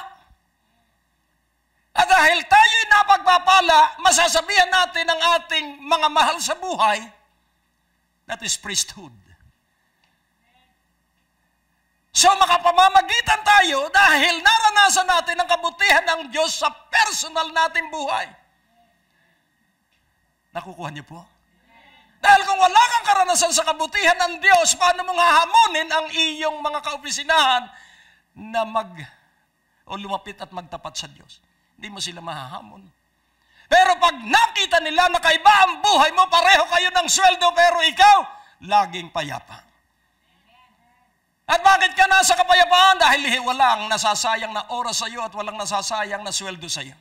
At dahil na pagpapala, masasabihan natin ang ating mga mahal sa buhay, that is priesthood. So makapamamagitan tayo dahil naranasan natin ang kabutihan ng Diyos sa personal nating buhay. Nakukuha niyo po? Dahil kung wala kang karanasan sa kabutihan ng Diyos, paano mong hahamunin ang iyong mga kaopisinahan na mag o lumapit at magtapat sa Diyos? Hindi mo sila mahahamon. Pero pag nakita nila na kaiba ang buhay mo, pareho kayo ng sweldo, pero ikaw, laging payapa. At bakit ka nasa kapayapaan? Dahil eh, walang nasasayang na oras sa iyo at walang nasasayang na sweldo sa iyo.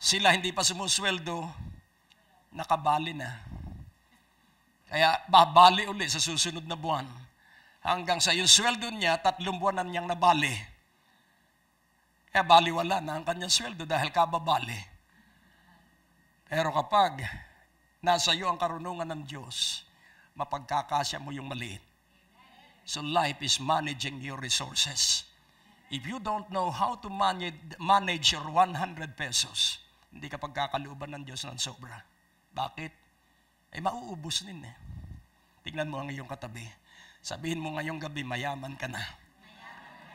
Sila hindi pa sumusweldo, nakabali na. Kaya babali uli sa susunod na buwan. Hanggang sa yung sweldo niya, tatlong buwan na niyang nabali. Kaya baliwala na ang kanyang sweldo dahil kababali. Pero kapag nasa iyo ang karunungan ng Diyos, mapagkakasya mo yung maliit. So life is managing your resources. If you don't know how to manage, your 100 pesos, hindi ka pagkakalooban ng Diyos ng sobra. Bakit? Ay eh, mauubos din eh. Tingnan mo ang iyong katabi. Sabihin mo ngayong gabi, mayaman ka na.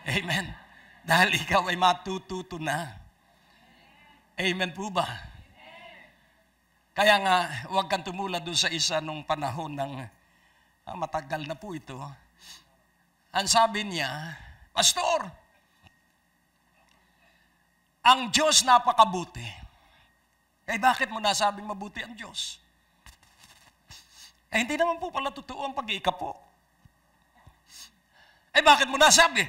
Amen. Dahil ikaw ay matututo na. Amen po ba? Kaya nga, huwag kang tumulad doon sa isa nung panahon ng ah, matagal na po ito ang sabi niya, Pastor, ang Diyos napakabuti. Eh bakit mo nasabing mabuti ang Diyos? Eh hindi naman po pala totoo ang pag-iika po. Eh bakit mo nasabi?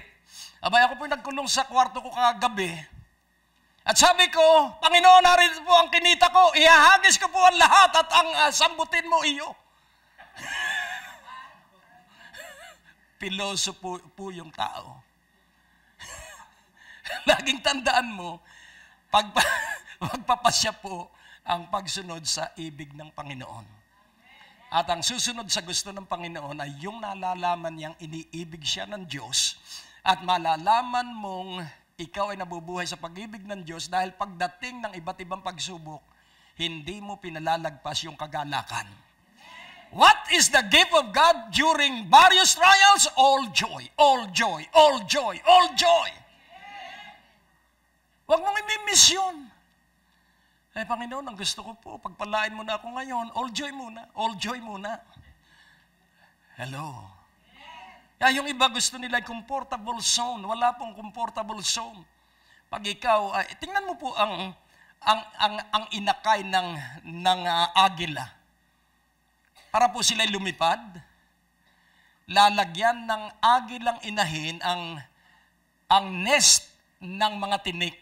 Abay ako po nagkulong sa kwarto ko kagabi. At sabi ko, Panginoon, narito po ang kinita ko, ihahagis ko po ang lahat at ang uh, sambutin mo iyo. piloso po, po yung tao. Laging (laughs) tandaan mo, pag, (laughs) magpapasya po ang pagsunod sa ibig ng Panginoon. At ang susunod sa gusto ng Panginoon ay yung nalalaman niyang iniibig siya ng Diyos at malalaman mong ikaw ay nabubuhay sa pag-ibig ng Diyos dahil pagdating ng iba't ibang pagsubok, hindi mo pinalalagpas yung kagalakan What is the gift of God during various trials? All joy, all joy, all joy, all joy. Huwag mong imimiss yun. Ay, eh, Panginoon, ang gusto ko po, pagpalain mo na ako ngayon, all joy muna, all joy muna. Hello. Kaya yung iba gusto nila comfortable zone. Wala pong comfortable zone. Pag ikaw, ay, tingnan mo po ang, ang, ang, ang inakay ng, ng uh, ah, agila para po sila lumipad, lalagyan ng agilang inahin ang, ang nest ng mga tinik.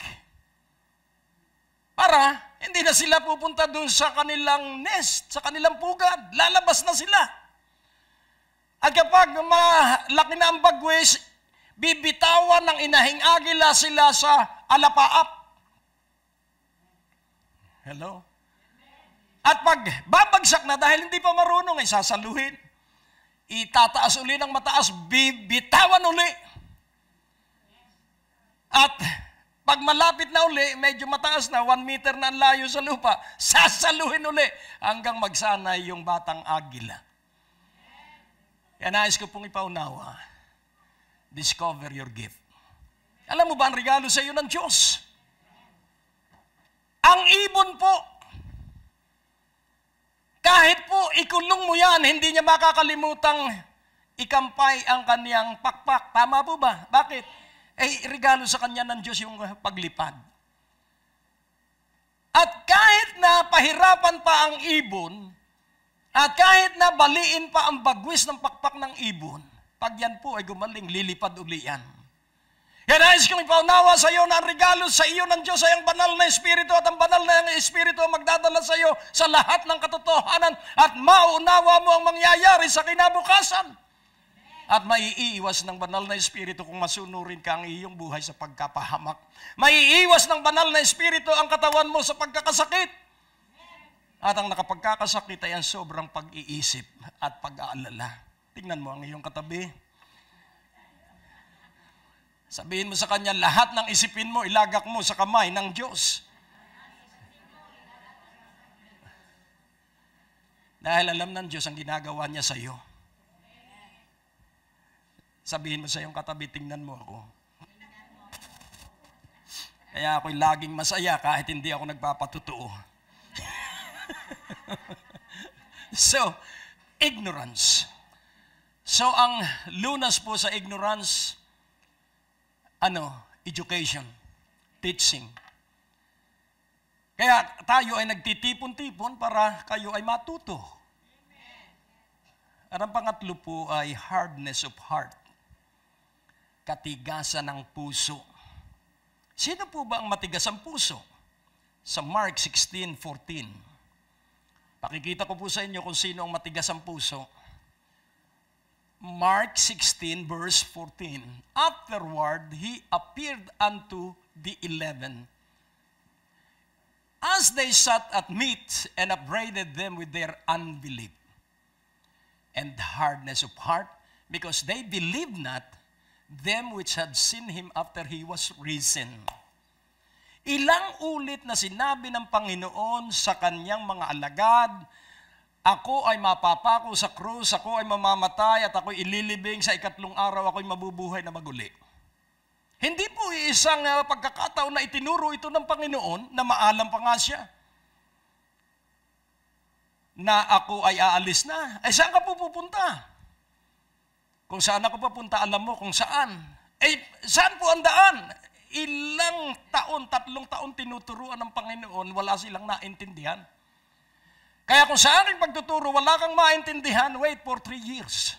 Para hindi na sila pupunta doon sa kanilang nest, sa kanilang pugad. Lalabas na sila. At kapag malaki na ang bagwis, bibitawan ng inahing agila sila sa alapaap. Hello? At pag babagsak na dahil hindi pa marunong, ay sasaluhin. Itataas uli ng mataas, bibitawan uli. At pag malapit na uli, medyo mataas na, one meter na ang layo sa lupa, sasaluhin uli hanggang magsanay yung batang agila. Kaya nais ko pong ipaunawa, discover your gift. Alam mo ba ang regalo sa iyo ng Diyos? Ang ibon po, po ikulong mo yan, hindi niya makakalimutang ikampay ang kaniyang pakpak. Tama po ba? Bakit? Eh, regalo sa kanya ng Diyos yung paglipad. At kahit na pahirapan pa ang ibon, at kahit na baliin pa ang bagwis ng pakpak ng ibon, pag yan po ay gumaling, lilipad uli yan. Kaya nais kong ipaunawa sa iyo na ang regalo sa iyo ng Diyos ay ang banal na Espiritu at ang banal na Espiritu magdadala sa iyo sa lahat ng katotohanan at maunawa mo ang mangyayari sa kinabukasan. At maiiwas ng banal na Espiritu kung masunurin ka ang iyong buhay sa pagkapahamak. Maiiwas ng banal na Espiritu ang katawan mo sa pagkakasakit. At ang nakapagkakasakit ay ang sobrang pag-iisip at pag-aalala. Tingnan mo ang iyong katabi. Sabihin mo sa kanya, lahat ng isipin mo, ilagak mo sa kamay ng Diyos. Dahil alam ng Diyos ang ginagawa niya sa iyo. Sabihin mo sa iyong katabi, tingnan mo ako. Kaya ako'y laging masaya kahit hindi ako nagpapatutuo. (laughs) so, ignorance. So, ang lunas po sa ignorance, ano, education, teaching. Kaya tayo ay nagtitipon-tipon para kayo ay matuto. At ang pangatlo po ay hardness of heart. Katigasan ng puso. Sino po ba ang matigas ang puso? Sa Mark 16:14. Pakikita ko po sa inyo kung sino ang matigas ang puso Mark 16, verse 14. Afterward, he appeared unto the eleven. As they sat at meat and upbraided them with their unbelief and hardness of heart, because they believed not them which had seen him after he was risen. Ilang ulit na sinabi ng Panginoon sa kanyang mga alagad ako ay mapapako sa krus, ako ay mamamatay at ako'y ililibing sa ikatlong araw, ako'y mabubuhay na maguli. Hindi po isang uh, pagkakataon na itinuro ito ng Panginoon na maalam pa nga siya. Na ako ay aalis na. Ay eh, saan ka pupunta? Kung saan ako papunta, alam mo kung saan. Eh, saan po ang daan? Ilang taon, tatlong taon tinuturuan ng Panginoon, wala silang naintindihan. Kaya eh, kung sa aking pagtuturo, wala kang maintindihan, wait for three years.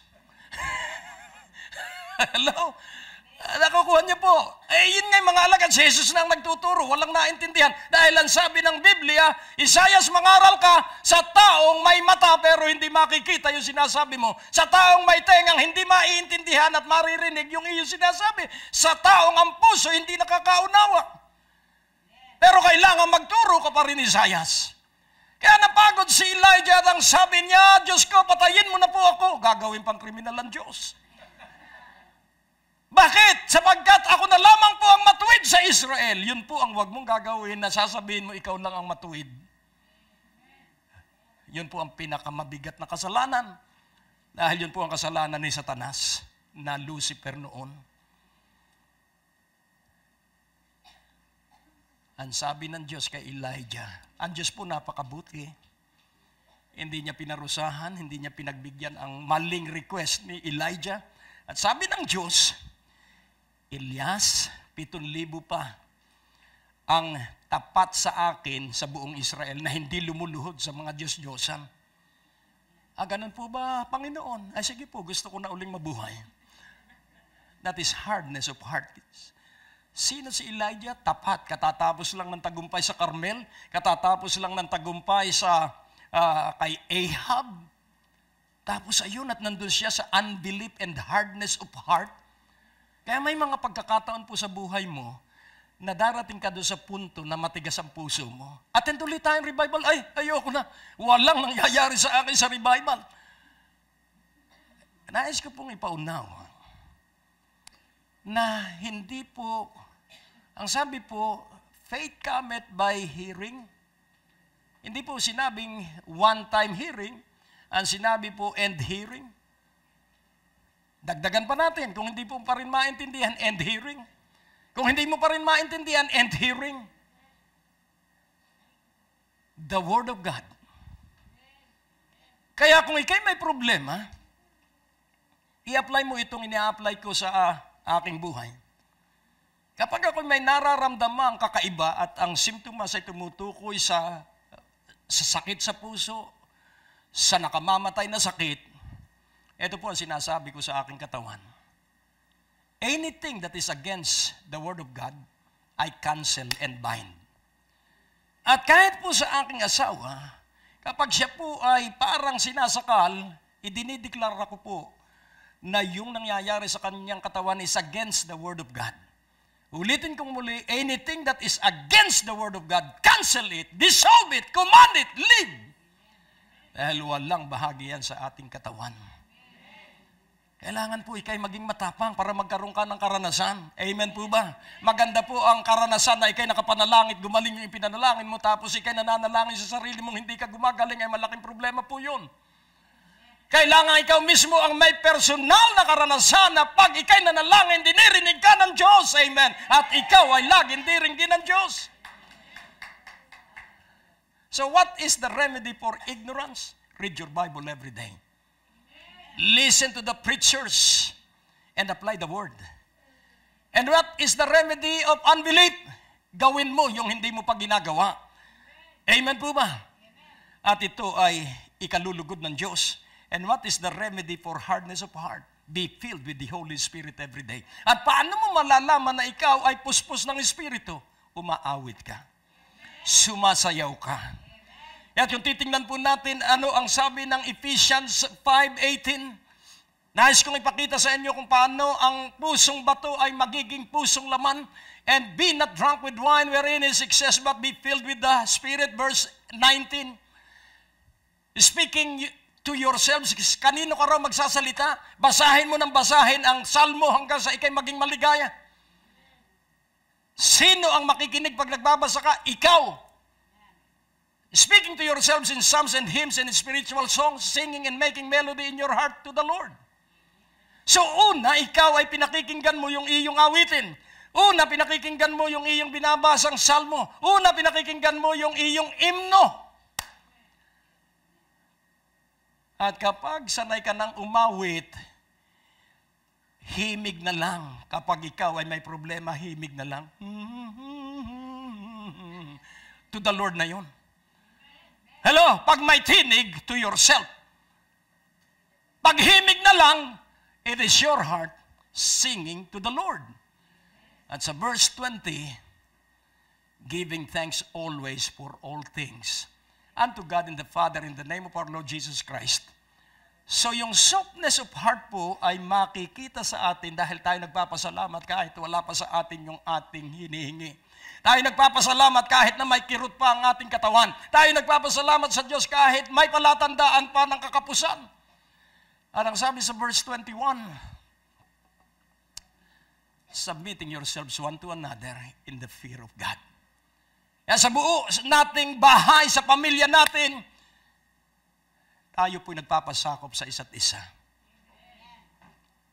(laughs) Hello? Ah, nakukuha niyo po. Eh, yun nga mga alagad, si Jesus na ang nagtuturo, walang naintindihan. Dahil ang sabi ng Biblia, Isayas, mangaral ka sa taong may mata pero hindi makikita yung sinasabi mo. Sa taong may tengang hindi maiintindihan at maririnig yung iyong sinasabi. Sa taong ang puso hindi nakakaunawa. Pero kailangan magturo ka pa rin, Isayas. Kaya napagod si Elijah at ang sabi niya, Diyos ko, patayin mo na po ako. Gagawin pang kriminal ang Diyos. Bakit? Sapagkat ako na lamang po ang matuwid sa Israel. Yun po ang wag mong gagawin na sasabihin mo ikaw lang ang matuwid. Yun po ang pinakamabigat na kasalanan. Dahil yun po ang kasalanan ni Satanas na Lucifer noon. Ang sabi ng Diyos kay Elijah, ang Diyos po napakabuti. Hindi niya pinarusahan, hindi niya pinagbigyan ang maling request ni Elijah. At sabi ng Diyos, Elias, pitong libo pa ang tapat sa akin sa buong Israel na hindi lumuluhod sa mga Diyos-Diyosan. Ah, ganun po ba, Panginoon? Ay, sige po, gusto ko na uling mabuhay. That is hardness of heart. Sino si Elijah? Tapat. Katatapos lang ng tagumpay sa Carmel. Katatapos lang ng tagumpay sa uh, kay Ahab. Tapos ayun, at nandun siya sa unbelief and hardness of heart. Kaya may mga pagkakataon po sa buhay mo na darating ka doon sa punto na matigas ang puso mo. Attend ulit tayong revival. Ay, ayoko na. Walang nangyayari sa akin sa revival. Nais ko pong ipaunawa na hindi po ang sabi po, faith cometh by hearing. Hindi po sinabing one-time hearing, ang sinabi po and hearing. Dagdagan pa natin, kung hindi po pa rin maintindihan, and hearing. Kung hindi mo pa rin maintindihan, and hearing. The Word of God. Kaya kung ikay may problema, i-apply mo itong ini apply ko sa uh, aking buhay. Kapag ako may nararamdamang kakaiba at ang simptomas ay tumutukoy sa, sa sakit sa puso, sa nakamamatay na sakit, ito po ang sinasabi ko sa aking katawan. Anything that is against the Word of God, I cancel and bind. At kahit po sa aking asawa, kapag siya po ay parang sinasakal, idinideklara ko po na yung nangyayari sa kanyang katawan is against the Word of God. Ulitin kong muli, anything that is against the Word of God, cancel it, dissolve it, command it, leave. Dahil walang bahagi yan sa ating katawan. Kailangan po ikay maging matapang para magkaroon ka ng karanasan. Amen po ba? Maganda po ang karanasan na ikay nakapanalangit, gumaling yung ipinanalangin mo, tapos ikay nananalangin sa sarili mong hindi ka gumagaling, ay malaking problema po yun. Kailangan ikaw mismo ang may personal na karanasan na pag ikay nanalangin, dinirinig ka ng Diyos. Amen. At ikaw ay laging diringgin ng Diyos. So what is the remedy for ignorance? Read your Bible every day. Listen to the preachers and apply the word. And what is the remedy of unbelief? Gawin mo yung hindi mo pa ginagawa. Amen po ba? At ito ay ikalulugod ng Diyos. And what is the remedy for hardness of heart? Be filled with the Holy Spirit every day. At paano mo malalaman na ikaw ay puspos ng Espiritu? Umaawit ka. Sumasayaw ka. At kung titingnan po natin ano ang sabi ng Ephesians 5.18, Nais kong ipakita sa inyo kung paano ang pusong bato ay magiging pusong laman. And be not drunk with wine wherein is excess, but be filled with the Spirit. Verse 19. Speaking to yourselves. Kanino ka raw magsasalita? Basahin mo ng basahin ang salmo hanggang sa ikay maging maligaya. Sino ang makikinig pag nagbabasa ka? Ikaw. Speaking to yourselves in psalms and hymns and spiritual songs, singing and making melody in your heart to the Lord. So una, ikaw ay pinakikinggan mo yung iyong awitin. Una, pinakikinggan mo yung iyong binabasang salmo. Una, pinakikinggan mo yung iyong imno. At kapag sanay ka ng umawit, himig na lang. Kapag ikaw ay may problema, himig na lang. (laughs) To the Lord na yon. Hello, pag may tinig, to yourself. Pag himig na lang, it is your heart singing to the Lord. At sa verse 20, giving thanks always for all things unto God and the Father in the name of our Lord Jesus Christ, So yung softness of heart po ay makikita sa atin dahil tayo nagpapasalamat kahit wala pa sa atin yung ating hinihingi. Tayo nagpapasalamat kahit na may kirot pa ang ating katawan. Tayo nagpapasalamat sa Diyos kahit may palatandaan pa ng kakapusan. At ang sabi sa verse 21, Submitting yourselves one to another in the fear of God. Kaya sa buo nating bahay, sa pamilya natin, tayo po nagpapasakop sa isa't isa.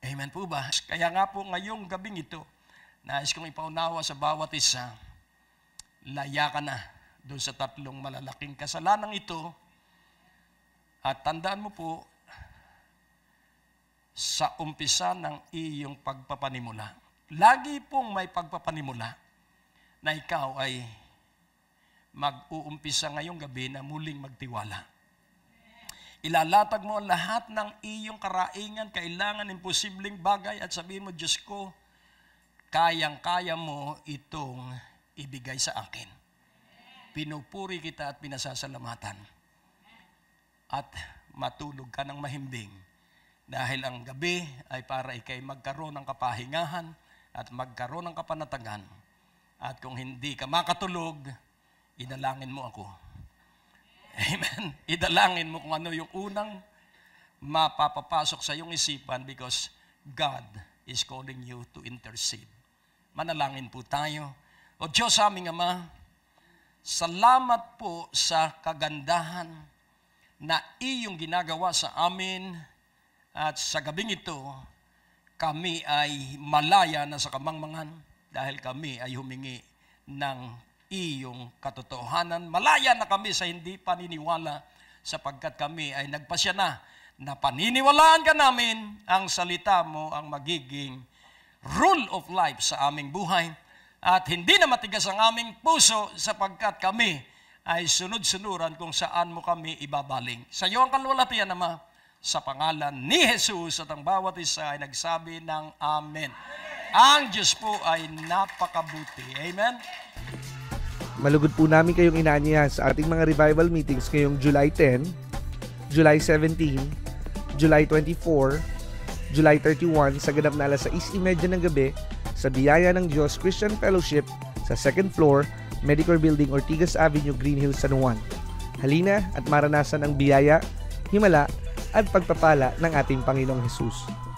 Amen po ba? Kaya nga po ngayong gabing ito, nais kong ipaunawa sa bawat isa, laya ka na doon sa tatlong malalaking kasalanang ito. At tandaan mo po, sa umpisa ng iyong pagpapanimula. Lagi pong may pagpapanimula na ikaw ay mag-uumpisa ngayong gabi na muling magtiwala. Ilalatag mo ang lahat ng iyong karaingan, kailangan, imposibleng bagay at sabihin mo, Diyos ko, kayang-kaya mo itong ibigay sa akin. Pinupuri kita at pinasasalamatan. At matulog ka ng mahimbing. Dahil ang gabi ay para ikay magkaroon ng kapahingahan at magkaroon ng kapanatagan. At kung hindi ka makatulog, inalangin mo ako Amen. (laughs) Idalangin mo kung ano yung unang mapapapasok sa iyong isipan because God is calling you to intercede. Manalangin po tayo. O Diyos aming Ama, salamat po sa kagandahan na iyong ginagawa sa amin at sa gabing ito, kami ay malaya na sa kamangmangan dahil kami ay humingi ng iyong katotohanan. Malaya na kami sa hindi paniniwala sapagkat kami ay nagpasya na na paniniwalaan ka namin ang salita mo ang magiging rule of life sa aming buhay at hindi na matigas ang aming puso sapagkat kami ay sunod-sunuran kung saan mo kami ibabaling. Sa iyo ang kalwalatian, Ama, sa pangalan ni Jesus at ang bawat isa ay nagsabi ng Amen. Amen. Ang Diyos po ay napakabuti. Amen. Malugod po namin kayong inaanyayahan sa ating mga revival meetings ngayong July 10, July 17, July 24, July 31 sa ganap na alas 6.30 ng gabi sa Biyaya ng Diyos Christian Fellowship sa 2nd floor, Medical Building, Ortigas Avenue, Green Hills, San Juan. Halina at maranasan ang biyaya, himala at pagpapala ng ating Panginoong Hesus.